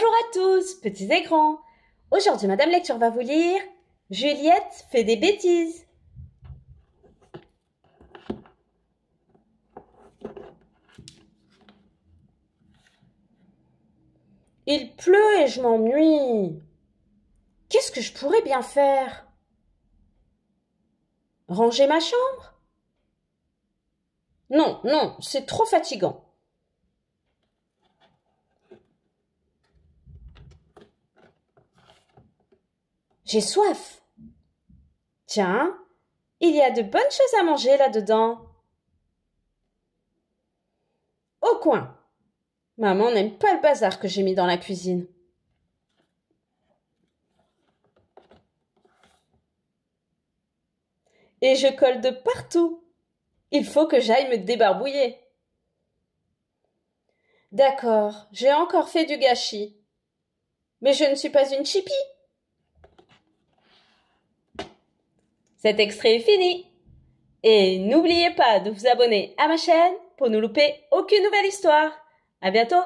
Bonjour à tous, petits et grands. Aujourd'hui, Madame Lecture va vous lire Juliette fait des bêtises. Il pleut et je m'ennuie. Qu'est-ce que je pourrais bien faire Ranger ma chambre Non, non, c'est trop fatigant. J'ai soif. Tiens, il y a de bonnes choses à manger là-dedans. Au coin. Maman n'aime pas le bazar que j'ai mis dans la cuisine. Et je colle de partout. Il faut que j'aille me débarbouiller. D'accord, j'ai encore fait du gâchis. Mais je ne suis pas une chippie. Cet extrait est fini. Et n'oubliez pas de vous abonner à ma chaîne pour ne louper aucune nouvelle histoire. À bientôt!